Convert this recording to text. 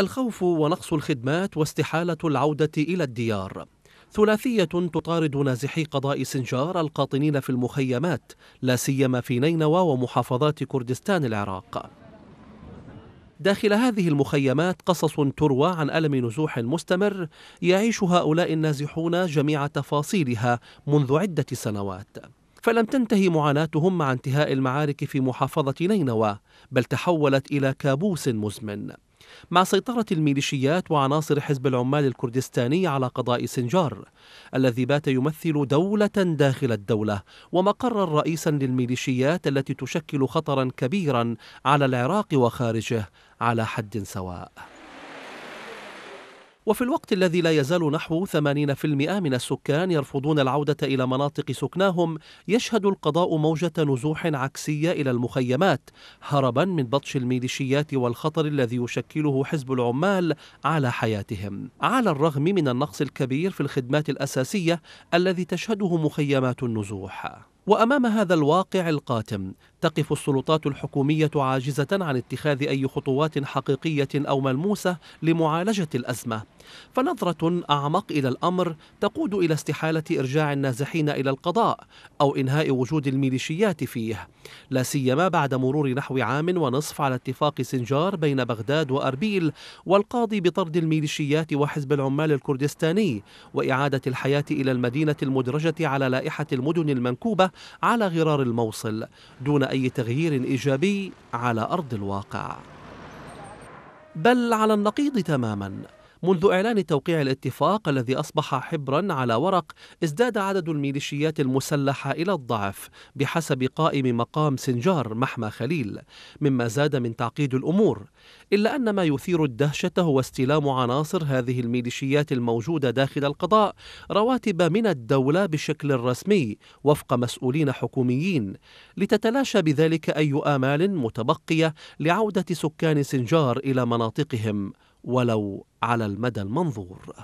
الخوف ونقص الخدمات واستحالة العودة إلى الديار ثلاثية تطارد نازحي قضاء سنجار القاطنين في المخيمات لا سيما في نينوى ومحافظات كردستان العراق داخل هذه المخيمات قصص تروى عن ألم نزوح مستمر يعيش هؤلاء النازحون جميع تفاصيلها منذ عدة سنوات فلم تنتهي معاناتهم مع انتهاء المعارك في محافظة نينوى بل تحولت إلى كابوس مزمن مع سيطرة الميليشيات وعناصر حزب العمال الكردستاني على قضاء سنجار الذي بات يمثل دولة داخل الدولة ومقرا رئيسا للميليشيات التي تشكل خطرا كبيرا على العراق وخارجه على حد سواء وفي الوقت الذي لا يزال نحو 80% من السكان يرفضون العودة إلى مناطق سكناهم يشهد القضاء موجة نزوح عكسية إلى المخيمات هربا من بطش الميليشيات والخطر الذي يشكله حزب العمال على حياتهم على الرغم من النقص الكبير في الخدمات الأساسية الذي تشهده مخيمات النزوح وامام هذا الواقع القاتم تقف السلطات الحكوميه عاجزه عن اتخاذ اي خطوات حقيقيه او ملموسه لمعالجه الازمه فنظرة أعمق إلى الأمر تقود إلى استحالة إرجاع النازحين إلى القضاء أو إنهاء وجود الميليشيات فيه لا سيما بعد مرور نحو عام ونصف على اتفاق سنجار بين بغداد وأربيل والقاضي بطرد الميليشيات وحزب العمال الكردستاني وإعادة الحياة إلى المدينة المدرجة على لائحة المدن المنكوبة على غرار الموصل دون أي تغيير إيجابي على أرض الواقع بل على النقيض تماما منذ إعلان توقيع الاتفاق الذي أصبح حبرا على ورق ازداد عدد الميليشيات المسلحة إلى الضعف بحسب قائم مقام سنجار محمى خليل مما زاد من تعقيد الأمور إلا أن ما يثير الدهشة هو استلام عناصر هذه الميليشيات الموجودة داخل القضاء رواتب من الدولة بشكل رسمي وفق مسؤولين حكوميين لتتلاشى بذلك أي آمال متبقية لعودة سكان سنجار إلى مناطقهم ولو على المدى المنظور